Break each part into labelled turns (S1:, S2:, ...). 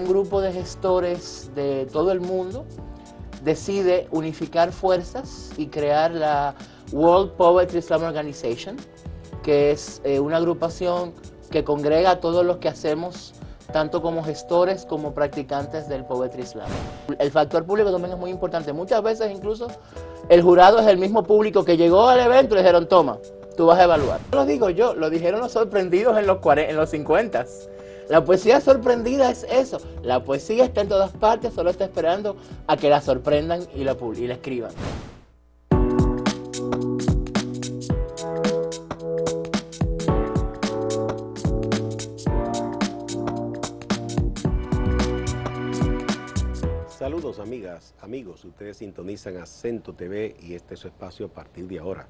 S1: un grupo de gestores de todo el mundo decide unificar fuerzas y crear la World Poetry Slam Organization, que es eh, una agrupación que congrega a todos los que hacemos tanto como gestores como practicantes del Poetry Slam. El factor público también es muy importante. Muchas veces incluso el jurado es el mismo público que llegó al evento y le dijeron, toma, tú vas a evaluar. No lo digo yo, lo dijeron los sorprendidos en los, en los 50 la poesía sorprendida es eso. La poesía está en todas partes, solo está esperando a que la sorprendan y la, la escriban.
S2: Saludos amigas, amigos, ustedes sintonizan Acento TV y este es su espacio a partir de ahora.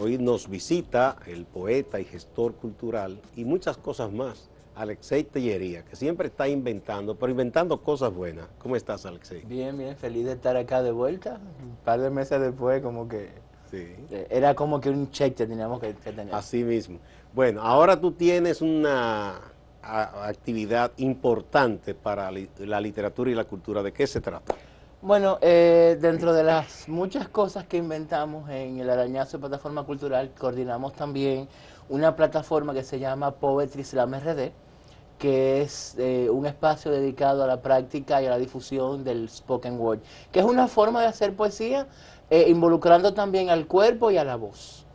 S2: Hoy nos visita el poeta y gestor cultural y muchas cosas más, Alexei Tellería, que siempre está inventando, pero inventando cosas buenas. ¿Cómo estás, Alexei? Bien, bien, feliz de estar acá de vuelta.
S1: Un par de meses después, como que.
S2: Sí. Eh, era como que
S1: un cheque que teníamos
S2: que, tener. Así mismo. Bueno, ahora tú tienes una actividad importante para la literatura y la cultura. ¿De qué se trata?
S1: Bueno, eh, dentro de las muchas cosas que inventamos en el Arañazo de Plataforma Cultural, coordinamos también una plataforma que se llama Poetry Slam RD, que es eh, un espacio dedicado a la práctica y a la difusión del spoken word, que es una forma de hacer poesía eh, involucrando también al cuerpo y a la voz.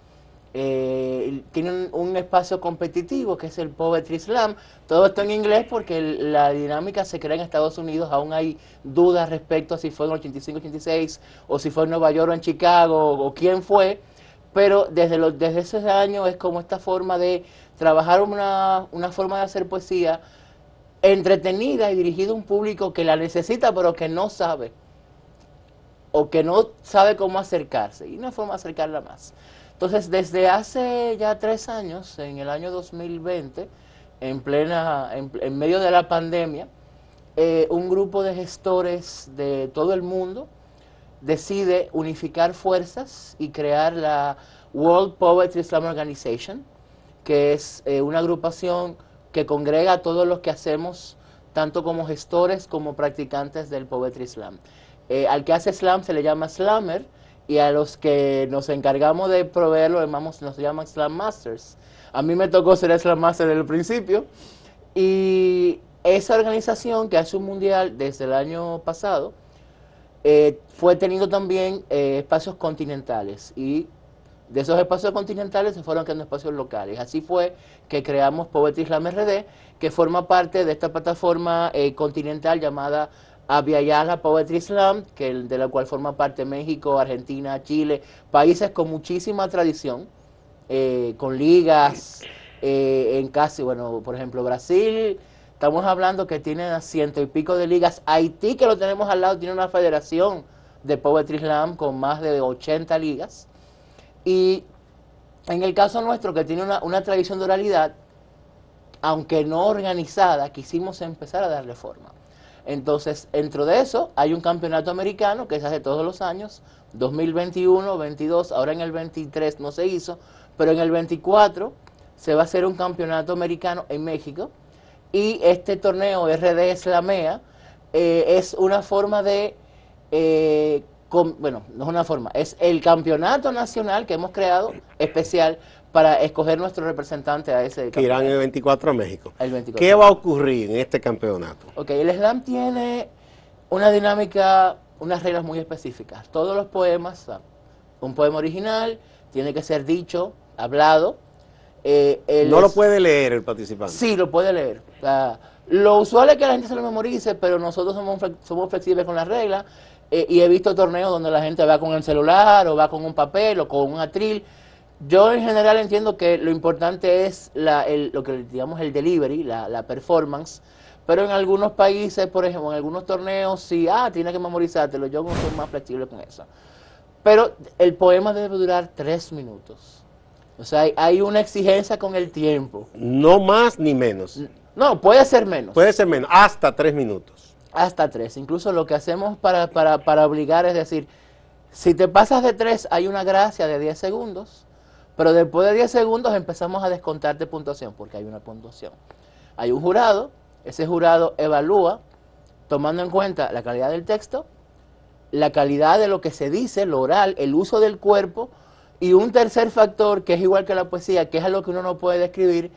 S1: tienen eh, tiene un, espacio competitivo que es el Poetry Slam. Todo esto en inglés porque la dinámica se crea en Estados Unidos. Aún hay dudas respecto a si fue en 85-86 o si fue en Nueva York o en Chicago o quién fue pero desde, ese desde es como esta forma de trabajar una, forma de hacer poesía entretenida y dirigida a un público que la necesita pero que no sabe o que no sabe cómo acercarse y una forma de acercarla más. Entonces, desde hace ya tres años, en el año 2020, en plena, en, medio de la pandemia, eh, un grupo de gestores de todo el mundo decide unificar fuerzas y crear la World Poetry Slam Organization, que es eh, una agrupación que congrega a todos los que hacemos, tanto como gestores como practicantes del Poetry Slam. Eh, al que hace slam se le llama slammer y a los que nos encargamos de proveerlo llamamos, nos llaman slam masters. A mí me tocó ser slam master desde el principio y esa organización que hace un mundial desde el año pasado, eh, fue teniendo también eh, espacios continentales y de esos espacios continentales se fueron creando espacios locales. Así fue que creamos Poetry Islam RD, que forma parte de esta plataforma eh, continental llamada Aviala Poetry Islam, que, de la cual forma parte México, Argentina, Chile, países con muchísima tradición, con ligas en casi, bueno, por ejemplo, Brasil, Estamos hablando que tiene a ciento y pico de ligas. Haití, que lo tenemos al lado, tiene una federación de Poetry Slam con más de 80 ligas. Y en el caso nuestro, que tiene una, una tradición de oralidad, aunque no organizada, quisimos empezar a darle forma. Entonces, dentro de eso, hay un campeonato americano que se hace todos los años, 2021, 22, ahora en el 23 no se hizo, pero en el 24 se va a hacer un campeonato americano en México, y este torneo RD Slamea eh, es una forma de, eh, bueno, no es una forma, es el campeonato nacional que hemos creado especial para escoger nuestro representante a ese campeonato. Que
S2: irán el 24 a México.
S1: El ¿Qué va
S2: a ocurrir en este campeonato?
S1: Ok, el slam tiene una dinámica, unas reglas muy específicas. Todos los poemas, un poema original, tiene que ser dicho, hablado, eh, no lo puede
S2: leer el participante. Sí,
S1: lo puede leer. lo usual es que la gente se lo memorice, pero nosotros somos, flexibles con las reglas eh, y he visto torneos donde la gente va con el celular o va con un papel o con un atril. Yo en general entiendo que lo importante es lo que digamos el delivery, la, la performance, pero en algunos países, por ejemplo, en algunos torneos, sí, ah, tienes que memorizártelo. Yo no soy más flexible con eso. Pero el poema debe durar tres minutos. O sea, hay, una exigencia con el tiempo.
S2: No más ni menos. No, puede ser menos. Puede ser menos, hasta tres minutos.
S1: Hasta tres. Incluso lo que hacemos para, obligar es decir, si te pasas de tres, hay una gracia de diez segundos, pero después de diez segundos empezamos a descontarte puntuación, porque hay una puntuación. Hay un jurado, ese jurado evalúa, tomando en cuenta la calidad del texto, la calidad de lo que se dice, lo oral, el uso del cuerpo y un tercer factor, que es igual que la poesía, que es algo que uno no puede describir,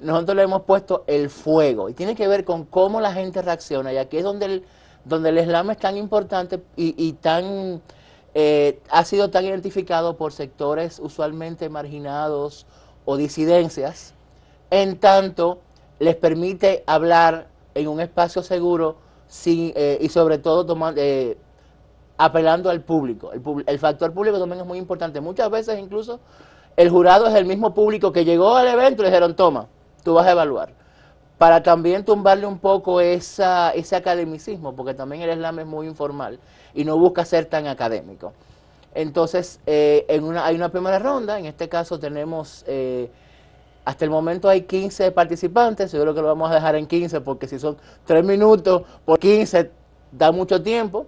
S1: nosotros le hemos puesto el fuego. Y tiene que ver con cómo la gente reacciona. Y aquí es donde el, donde el Islam es tan importante y, y tan eh, ha sido tan identificado por sectores usualmente marginados o disidencias, en tanto les permite hablar en un espacio seguro sin, eh, y sobre todo tomando... Eh, apelando al público. El, factor público también es muy importante. Muchas veces incluso el jurado es el mismo público que llegó al evento y le dijeron, toma, tú vas a evaluar. Para también tumbarle un poco esa, ese academicismo, porque también el Islam es muy informal y no busca ser tan académico. Entonces, eh, en una, hay una primera ronda, en este caso tenemos, eh, hasta el momento hay 15 participantes, yo creo que lo vamos a dejar en 15, porque si son 3 minutos por 15, da mucho tiempo.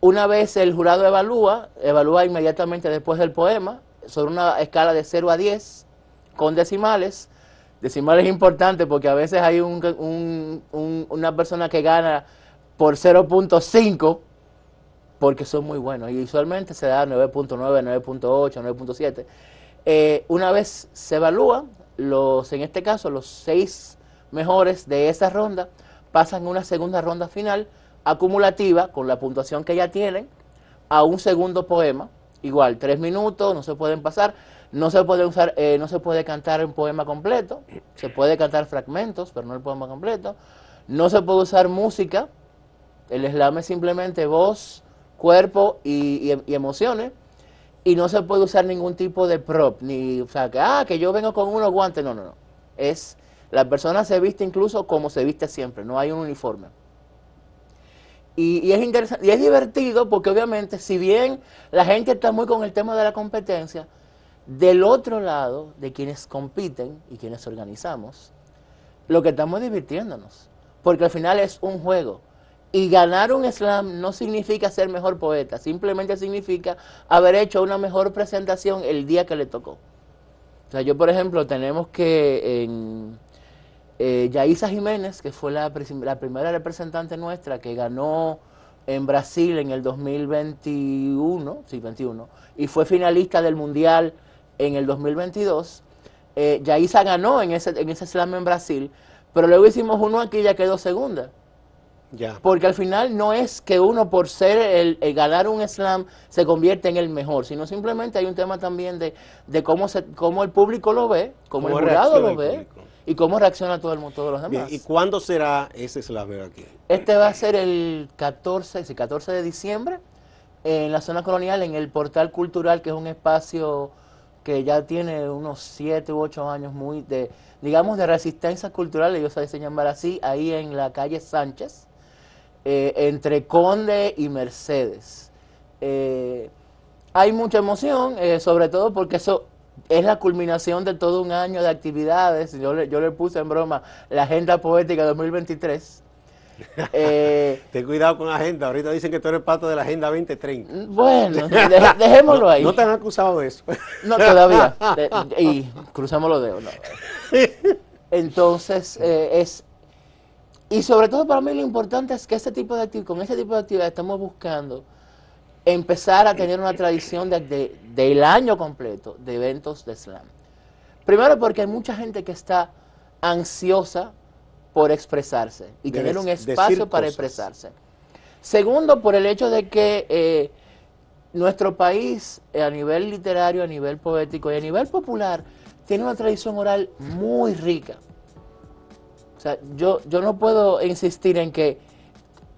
S1: Una vez el jurado evalúa, evalúa inmediatamente después del poema, sobre una escala de 0 a 10, con decimales. Decimales importantes porque a veces hay un, una persona que gana por 0.5 porque son muy buenos. Y usualmente se da 9.9, 9.8, 9.7. una vez se evalúan, los, en este caso los seis mejores de esa ronda pasan a una segunda ronda final acumulativa con la puntuación que ya tienen a un segundo poema, igual tres minutos, no se pueden pasar, no se puede usar, eh, no se puede cantar un poema completo, se puede cantar fragmentos, pero no el poema completo, no se puede usar música, el slam es simplemente voz, cuerpo y, y emociones, y no se puede usar ningún tipo de prop, ni, o sea, que, ah, que yo vengo con unos guantes, no, no, no, es, la persona se viste incluso como se viste siempre, no hay un uniforme. Y, es interesante, y es divertido porque obviamente si bien la gente está muy con el tema de la competencia, del otro lado de quienes compiten y quienes organizamos, lo que estamos divirtiéndonos, porque al final es un juego. Y ganar un slam no significa ser mejor poeta, simplemente significa haber hecho una mejor presentación el día que le tocó. O sea, yo por ejemplo tenemos que en eh, Jiménez, que fue la, primera representante nuestra que ganó en Brasil en el 2021, y fue finalista del Mundial en el 2022. Eh, ganó en ese, en ese slam en Brasil, pero luego hicimos uno aquí y ya quedó segunda. Porque al final no es que uno por ser el, ganar un slam se convierte en el mejor, sino simplemente hay un tema también de, cómo, se, cómo el público lo ve, cómo, el jurado lo ve, y cómo reacciona todo el mundo, todos los demás. ¿Y
S2: cuándo será ese verdad aquí?
S1: Este va a ser el 14, sí, 14 de diciembre en la zona colonial, en el portal cultural, que es un espacio que ya tiene unos 7 u 8 años muy de, digamos, de resistencia cultural, ellos se diseñan para así, ahí en la calle Sánchez, eh, entre Conde y Mercedes. Eh, hay mucha emoción, eh, sobre todo porque eso es la culminación de todo un año de actividades. Yo le, puse en broma la Agenda Poética 2023.
S2: Eh, Ten cuidado con la agenda. Ahorita dicen que tú eres parte de la Agenda 2030. Bueno, dejémoslo ahí. No, te han
S1: acusado de eso. No, todavía. y cruzamos los dedos. Entonces, eh, es. Y sobre todo para mí lo importante es que este tipo de con ese tipo de actividades estamos buscando empezar a tener una tradición del año completo de eventos de slam. Primero porque hay mucha gente que está ansiosa por expresarse y tener un espacio para expresarse. Segundo, por el hecho de que eh, nuestro país, eh, a nivel literario, a nivel poético y a nivel popular, tiene una tradición oral muy rica. O sea, yo, yo no puedo insistir en que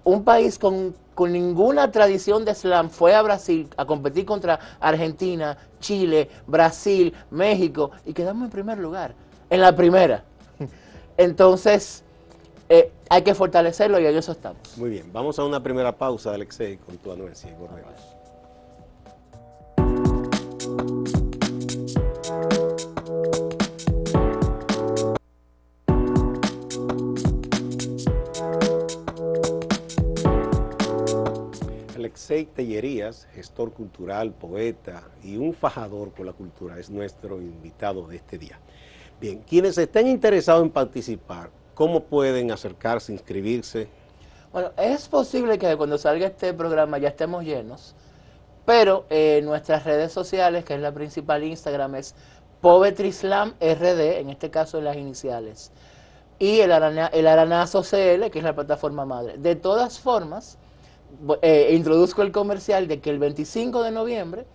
S1: un país con con ninguna tradición de slam, fue a Brasil a competir contra Argentina, Chile, Brasil, México y quedamos en primer lugar, en la primera. Entonces, eh, hay que fortalecerlo y en eso estamos.
S2: Muy bien, vamos a una primera pausa, Alexei, con tu anuencia y corremos. Alexei Tellerías, gestor cultural, poeta y un fajador con la cultura, es nuestro invitado de este día. Bien, quienes estén interesados en participar, ¿cómo pueden acercarse, inscribirse?
S1: Bueno, es posible que cuando salga este programa ya estemos llenos, pero eh, nuestras redes sociales, que es la principal Instagram, es Povetrislamrd, en este caso en las iniciales, y el, el Aranazo CL, que es la plataforma madre. De todas formas, eh, introduzco el comercial de que el 25 de noviembre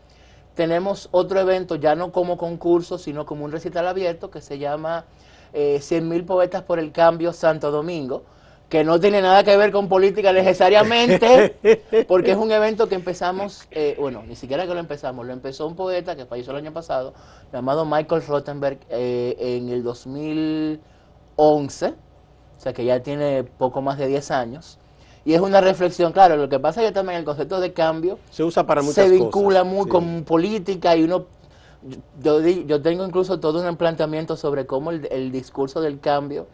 S1: tenemos otro evento, ya no como concurso, sino como un recital abierto que se llama eh, mil Poetas por el Cambio Santo Domingo, que no tiene nada que ver con política necesariamente, porque es un evento que empezamos, eh, bueno, ni siquiera que lo empezamos, lo empezó un poeta que falleció el año pasado, llamado Michael Rottenberg, eh, en el 2011, o sea que ya tiene poco más de 10 años. Y es una reflexión, claro, lo que pasa es que también el concepto de cambio se usa para muchas vincula muy con política y uno yo, tengo incluso todo un planteamiento sobre cómo el, discurso del cambio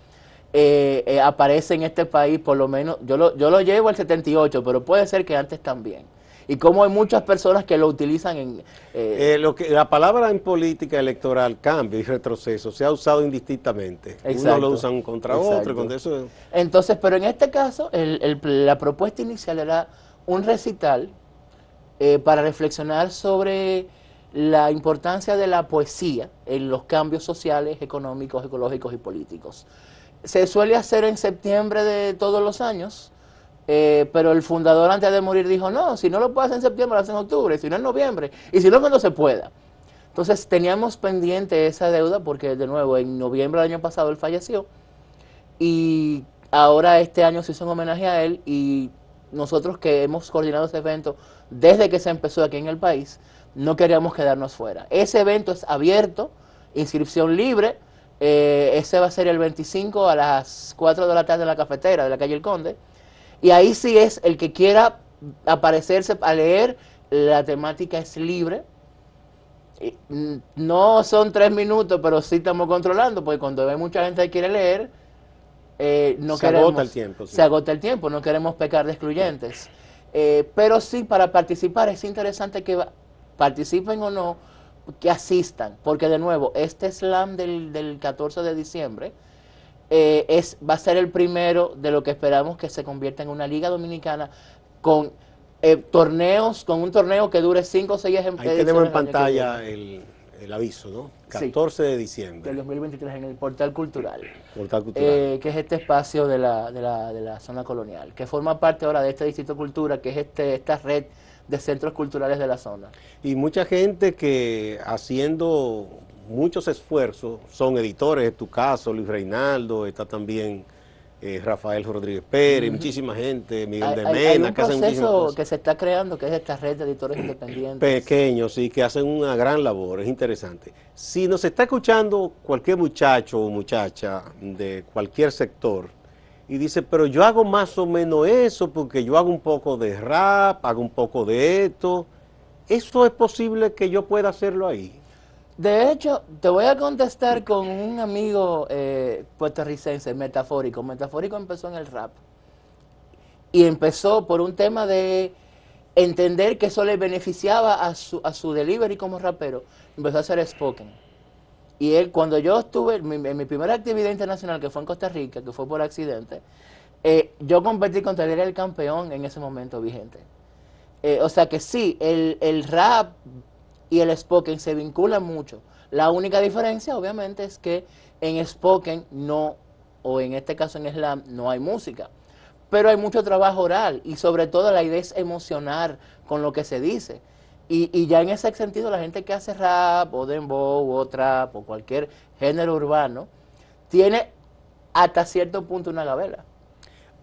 S1: eh, eh, aparece en este país, por lo menos, yo lo, yo lo llevo al 78, pero puede ser que antes también y cómo hay muchas personas que lo utilizan en... Eh,
S2: eh, lo que, la palabra en política electoral, cambio y retroceso, se ha usado indistintamente. Exacto, Uno lo usan contra otro.
S1: Entonces, pero en este caso, la propuesta inicial era un recital eh, para reflexionar sobre la importancia de la poesía en los cambios sociales, económicos, ecológicos y políticos. Se suele hacer en septiembre de todos los años eh, pero el fundador antes de morir dijo, no, si no lo puedo hacer en septiembre, lo hace en octubre, si no en noviembre, y si no, cuando se pueda. Entonces teníamos pendiente esa deuda porque, de nuevo, en noviembre del año pasado él falleció y ahora este año se hizo un homenaje a él y nosotros que hemos coordinado ese evento desde que se empezó aquí en el país, no queríamos quedarnos fuera. Ese evento es abierto, inscripción libre, eh, ese va a ser el 25 a las 4 de la tarde en la cafetera de la calle El Conde. Y ahí sí es el que quiera aparecerse a leer, la temática es libre. Mm, no son tres minutos, pero sí estamos controlando, porque cuando hay mucha gente que quiere leer, eh, se agota el tiempo. Se agota el tiempo, no queremos pecar de excluyentes. Eh, pero sí, para participar es interesante que participen o no, que asistan, porque de nuevo, este slam del, del 14 de diciembre, eh, es, va a ser el primero de lo que esperamos que se convierta en una liga dominicana con eh, torneos, con un torneo que dure 5 o 6 ejemplares. Ahí tenemos en pantalla
S2: el, aviso, ¿no? 14 de diciembre.
S1: Del 2023 en el Portal Cultural.
S2: Portal Cultural. Eh,
S1: que es este espacio de la, zona colonial, que forma parte ahora de este Distrito Cultura, que es este, esta red de centros culturales de la zona.
S2: Y mucha gente que haciendo muchos esfuerzos, son editores, en tu caso, Luis Reinaldo, está también... Eh, Rafael Rodríguez Pérez, muchísima gente, Miguel de Mena, hay un que proceso
S1: que se está creando, que es esta red de editores independientes.
S2: Pequeños, y que hacen una gran labor, es interesante. Si nos está escuchando cualquier muchacho o muchacha de cualquier sector y dice, pero yo hago más o menos eso porque yo hago un poco de rap, hago un poco de esto,
S1: ¿eso es posible que yo pueda hacerlo ahí? De hecho, te voy a contestar con un amigo eh, puertorricense, metafórico. Metafórico empezó en el rap. Y empezó por un tema de entender que eso le beneficiaba a su, a su delivery como rapero. Empezó a hacer spoken. Y él, cuando yo estuve, en mi, primera actividad internacional, que fue en Costa Rica, que fue por accidente, eh, yo competí contra él, era el campeón en ese momento vigente. Eh, o sea que sí, el, el rap y el spoken se vincula mucho. La única diferencia, obviamente, es que en spoken no, o en este caso en slam, no hay música. Pero hay mucho trabajo oral y sobre todo la idea es emocionar con lo que se dice. Y, ya en ese sentido, la gente que hace rap o dembow o trap o cualquier género urbano, tiene hasta cierto punto una gavela.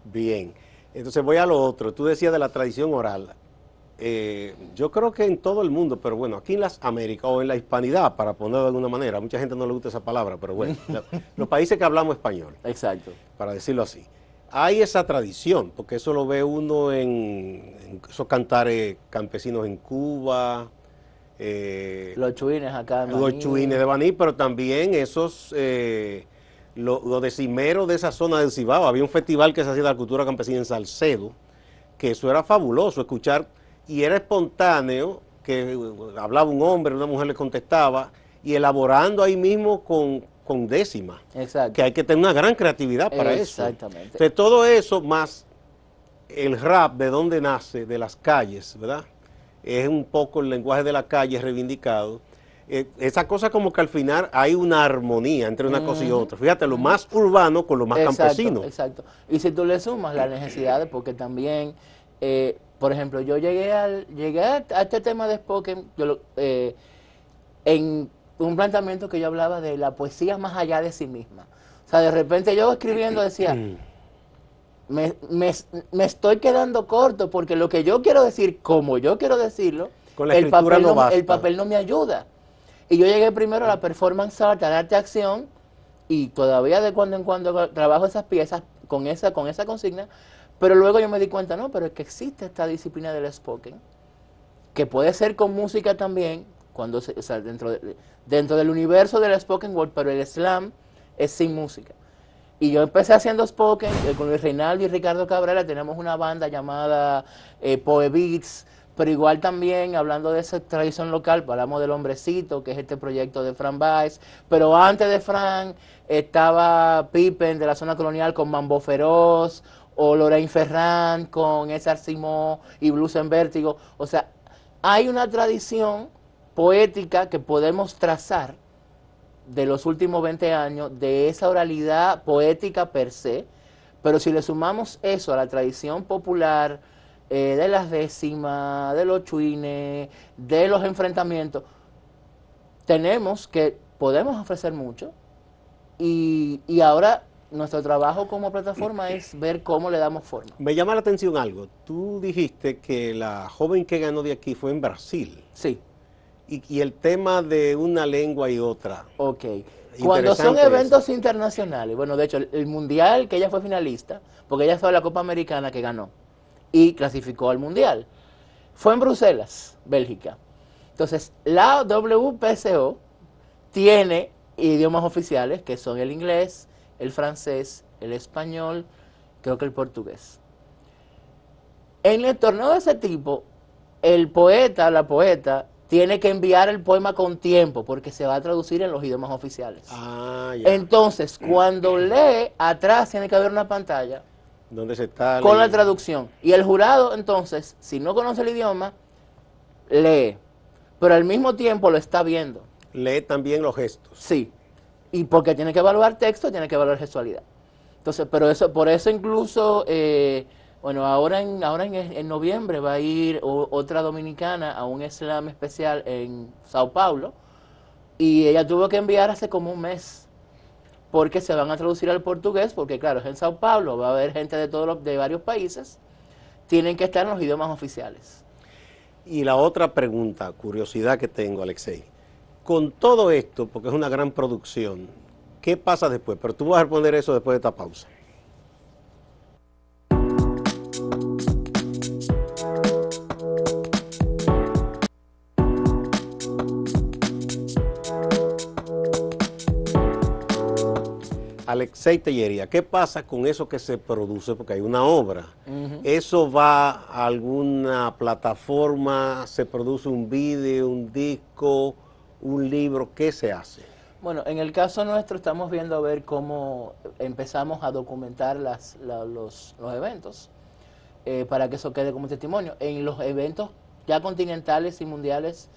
S2: Bien, entonces voy a lo otro. Tú decías de la tradición oral. Eh, yo creo que en todo el mundo, pero bueno, aquí en las Américas o en la hispanidad, para ponerlo de alguna manera, mucha gente no le gusta esa palabra, pero bueno, los países que hablamos español. Exacto. Para decirlo así. Hay esa tradición, porque eso lo ve uno en, esos cantares campesinos en
S1: Cuba. Eh, los chuines acá Los chuines de
S2: Baní, pero también esos... los eh, lo decimeros de esa zona del Cibao, había un festival que se hacía de la cultura campesina en Salcedo, que eso era fabuloso, escuchar y era espontáneo, que hablaba un hombre, una mujer le contestaba, y elaborando ahí mismo con, con décimas. Exacto. Que hay que tener una gran creatividad para eso.
S1: Exactamente. De
S2: todo eso, más el rap, de dónde nace, de las calles, ¿verdad? Es un poco el lenguaje de la calle reivindicado. Eh, esa cosa como que al final hay una armonía entre una cosa y otra. Fíjate, lo más urbano con lo más campesino.
S1: Exacto. Y si tú le sumas las necesidades, porque también eh, por ejemplo, yo llegué al llegué a, este tema de Spoken eh, en un planteamiento que yo hablaba de la poesía más allá de sí misma. O sea, de repente yo escribiendo decía, me, estoy quedando corto porque lo que yo quiero decir, como yo quiero decirlo, el, papel no, el papel no me ayuda. Y yo llegué primero a la performance art, al arte acción, y todavía de cuando en cuando trabajo esas piezas con esa, con esa consigna, pero luego yo me di cuenta, no, pero es que existe esta disciplina del spoken, que puede ser con música también, cuando se, o dentro, de, dentro del universo del spoken word, pero el slam es sin música. Y yo empecé haciendo spoken eh, con Luis Reinaldo y Ricardo Cabrera, tenemos una banda llamada eh, Poe Beats, pero igual también hablando de esa tradición local, hablamos del Hombrecito, que es este proyecto de Fran Baez, pero antes de Fran estaba Pippen de la zona colonial con Mambo Feroz, o Lorraine Ferrand con esa Simón y Blues en Vértigo. O sea, hay una tradición poética que podemos trazar de los últimos 20 años, de esa oralidad poética per se, pero si le sumamos eso a la tradición popular eh, de las décimas, de los chuines, de los enfrentamientos, tenemos que podemos ofrecer mucho y, y ahora nuestro trabajo como plataforma es ver cómo le damos forma.
S2: Me llama la atención algo. Tú dijiste que la joven que ganó de aquí fue en Brasil. Sí. Y, el tema de una lengua y otra. Ok. Cuando son eventos
S1: internacionales, bueno, de hecho, el, mundial que ella fue finalista, porque ella fue a la Copa Americana que ganó y clasificó al mundial, fue en Bruselas, Bélgica. Entonces, la WPCO tiene idiomas oficiales que son el inglés, el francés, el español, creo que el portugués. En el torneo de ese tipo, el poeta, la poeta, tiene que enviar el poema con tiempo porque se va a traducir en los idiomas oficiales. Ah, ya. Entonces, cuando lee, atrás tiene que haber una pantalla
S2: se con la
S1: traducción. Y el jurado, entonces, si no conoce el idioma, lee, pero al mismo tiempo lo está viendo. Lee también los gestos. Sí. Y porque tiene que evaluar texto, tiene que evaluar sexualidad. Entonces, pero eso, por eso incluso, eh, bueno, ahora en, ahora en, en, noviembre va a ir otra dominicana a un slam especial en Sao Paulo y ella tuvo que enviar hace como un mes porque se van a traducir al portugués, porque claro, es en Sao Paulo, va a haber gente de todos los, de varios países, tienen que estar en los idiomas oficiales.
S2: Y la otra pregunta, curiosidad que tengo, Alexei con todo esto, porque es una gran producción, ¿qué pasa después? Pero tú vas a responder eso después de esta pausa. Alexei Tellería, ¿qué pasa con eso que se produce? Porque hay una obra. ¿Eso va a alguna plataforma? ¿Se produce un vídeo, un disco? un libro? ¿Qué se hace?
S1: Bueno, en el caso nuestro estamos viendo a ver cómo empezamos a documentar las, los, los, eventos eh, para que eso quede como testimonio. En los eventos ya continentales y mundiales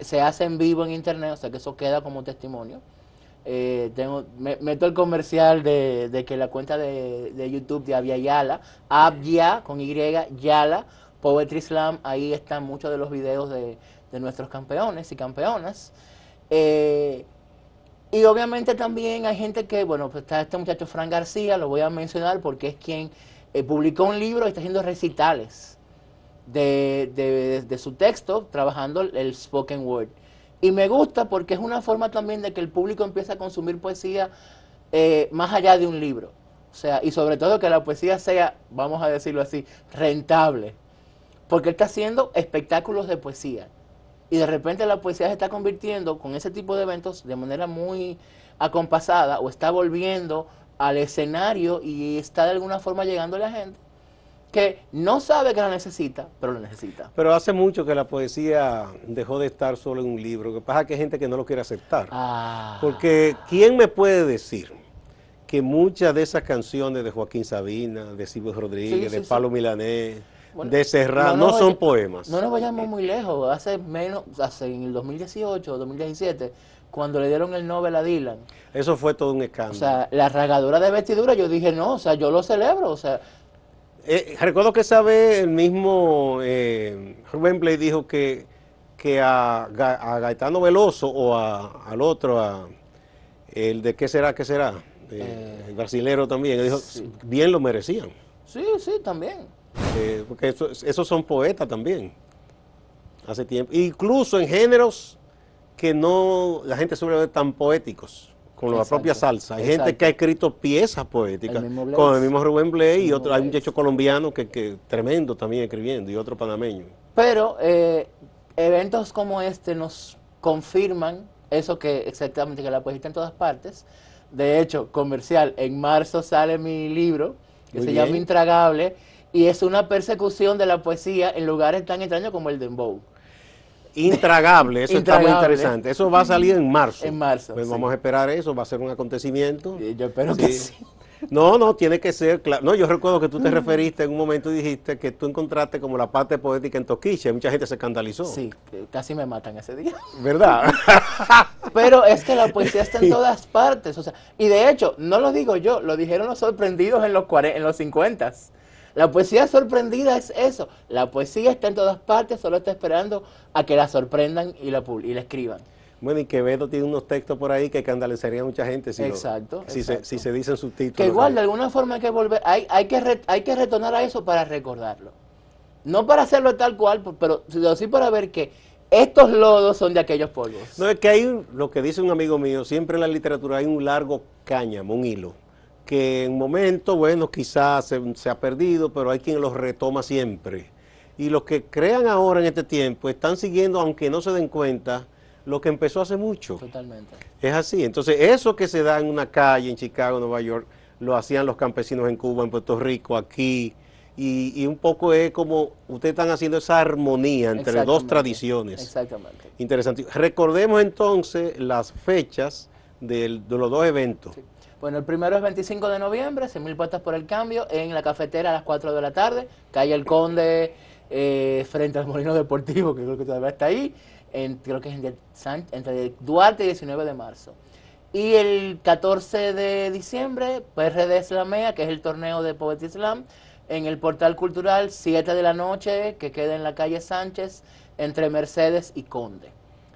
S1: se hace en vivo en internet, o sea que eso queda como testimonio. Eh, tengo, meto el comercial de, de, que la cuenta de, de YouTube de Abya Yala, Abya con Y, Yala, Poetry Slam, ahí están muchos de los videos de, de nuestros campeones y campeonas. Eh, y obviamente también hay gente que, bueno, pues está este muchacho Fran García, lo voy a mencionar porque es quien eh, publicó un libro y está haciendo recitales de, de, su texto, trabajando el spoken word. Y me gusta porque es una forma también de que el público empiece a consumir poesía eh, más allá de un libro. O sea, y sobre todo que la poesía sea, vamos a decirlo así, rentable. Porque está haciendo espectáculos de poesía y de repente la poesía se está convirtiendo con ese tipo de eventos de manera muy acompasada o está volviendo al escenario y está de alguna forma llegando a la gente que no sabe que la necesita, pero la necesita.
S2: Pero hace mucho que la poesía dejó de estar solo en un libro. Lo que pasa es que hay gente que no lo quiere aceptar.
S1: Ah.
S2: Porque ¿quién me puede decir que muchas de esas canciones de Joaquín Sabina, de Silvio Rodríguez, de Pablo Milanés, de cerrar, no, son poemas. No
S1: nos vayamos muy lejos, hace menos, hace en el 2018 o 2017, cuando le dieron el Nobel a Dylan.
S2: Eso fue todo un escándalo. O sea,
S1: la ragadura de vestidura, yo dije, no, o sea, yo lo celebro, o sea...
S2: Eh, recuerdo que sabe el mismo eh, Rubén dijo que, que a, Gaetano Veloso o al otro, el de qué será, que será, eh, eh, el brasilero también, dijo, bien lo merecían.
S1: Sí, sí, también.
S2: Eh, porque esos son poetas también. Hace tiempo. Incluso en géneros que no la gente suele ver tan poéticos con la propia salsa. Hay gente que ha escrito piezas poéticas con el mismo Rubén Blay y otro, hay un hecho colombiano que, que, tremendo también escribiendo y otro panameño.
S1: Pero eh, eventos como este nos confirman eso que exactamente que la poesía en todas partes. De hecho, comercial, en marzo sale mi libro que se llama Intragable y es una persecución de la poesía en lugares tan extraños como el Dembow.
S2: Intragable, eso está muy interesante. Eso va a salir en marzo. En marzo. Pues vamos a esperar eso, va a ser un acontecimiento. Yo espero que sí. No, no, tiene que ser No, yo recuerdo que tú te mm. referiste en un momento y dijiste que tú encontraste como la parte poética en Toquiche. Mucha gente se escandalizó. Sí,
S1: casi me matan ese día. ¿Verdad? Pero es que la poesía está en todas partes. sea, y de hecho, no lo digo yo, lo dijeron los sorprendidos en los, en los 50 la poesía sorprendida es eso. La poesía está en todas partes, solo está esperando a que la sorprendan y la, y la escriban.
S2: Bueno, y Quevedo tiene unos textos por ahí que escandalizaría a mucha gente si, Se, si se dicen sus títulos. Que igual, de
S1: alguna forma hay que volver, hay, hay que hay que retornar a eso para recordarlo. No para hacerlo tal cual, pero, pero sí para ver que estos lodos son de aquellos polvos.
S2: No, es que hay lo que dice un amigo mío, siempre en la literatura hay un largo cáñamo, un hilo que en momento, bueno, quizás se, ha perdido, pero hay quien los retoma siempre. Y los que crean ahora en este tiempo están siguiendo, aunque no se den cuenta, lo que empezó hace mucho. Totalmente. Es así. Entonces, eso que se da en una calle en Chicago, Nueva York, lo hacían los campesinos en Cuba, en Puerto Rico, aquí. Y, un poco es como ustedes están haciendo esa armonía entre dos tradiciones.
S1: Exactamente.
S2: Interesante. Recordemos entonces las fechas de los dos eventos.
S1: Bueno, el primero es 25 de noviembre, 100 mil puestas por el cambio, en la cafetera a las 4 de la tarde, calle El Conde, eh, frente al Molino Deportivo, que creo que todavía está ahí, creo que es entre, Duarte y 19 de marzo. Y el 14 de diciembre, PRD Islamea, que es el torneo de Poetry Islam, en el portal cultural, 7 de la noche, que queda en la calle Sánchez, entre Mercedes y Conde.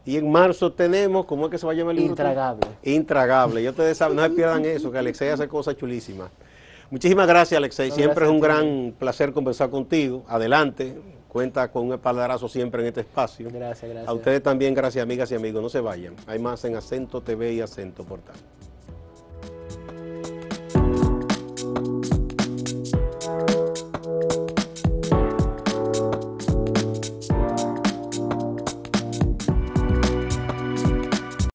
S2: Y en marzo tenemos, ¿cómo es que se va a llamar el libro? Intragable. Intragable. Y ustedes saben, no se pierdan eso, que Alexei hace cosas chulísimas. Muchísimas gracias, Alexei. siempre es un gran placer conversar contigo. Adelante. Cuenta con un espaldarazo siempre en este espacio. Gracias, gracias. A ustedes también, gracias, amigas y amigos. No se vayan. Hay más en Acento TV y Acento Portal.